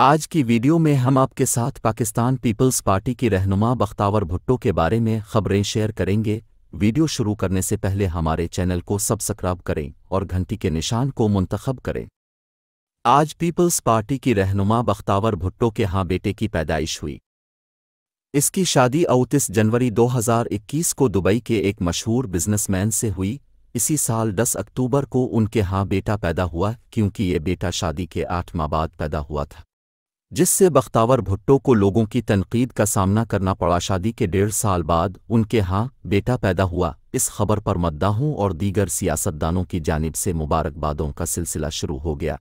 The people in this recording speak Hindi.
आज की वीडियो में हम आपके साथ पाकिस्तान पीपल्स पार्टी की रहनुमा बख्तावर भुट्टो के बारे में खबरें शेयर करेंगे वीडियो शुरू करने से पहले हमारे चैनल को सब्सक्राइब करें और घंटी के निशान को मुंतखब करें आज पीपल्स पार्टी की रहनुमा बख्तावर भुट्टो के हां बेटे की पैदाइश हुई इसकी शादी अवतीस जनवरी 2021 को दुबई के एक मशहूर बिजनेसमैन से हुई इसी साल 10 अक्टूबर को उनके हां बेटा पैदा हुआ क्योंकि ये बेटा शादी के आठ माह बाद पैदा हुआ था जिससे बख्तावर भुट्टो को लोगों की तनकीद का सामना करना पड़ा शादी के डेढ़ साल बाद उनके हाँ बेटा पैदा हुआ इस खबर पर मद्दाहों और दीगर सियासतदानों की जानिब से मुबारकबादों का सिलसिला शुरू हो गया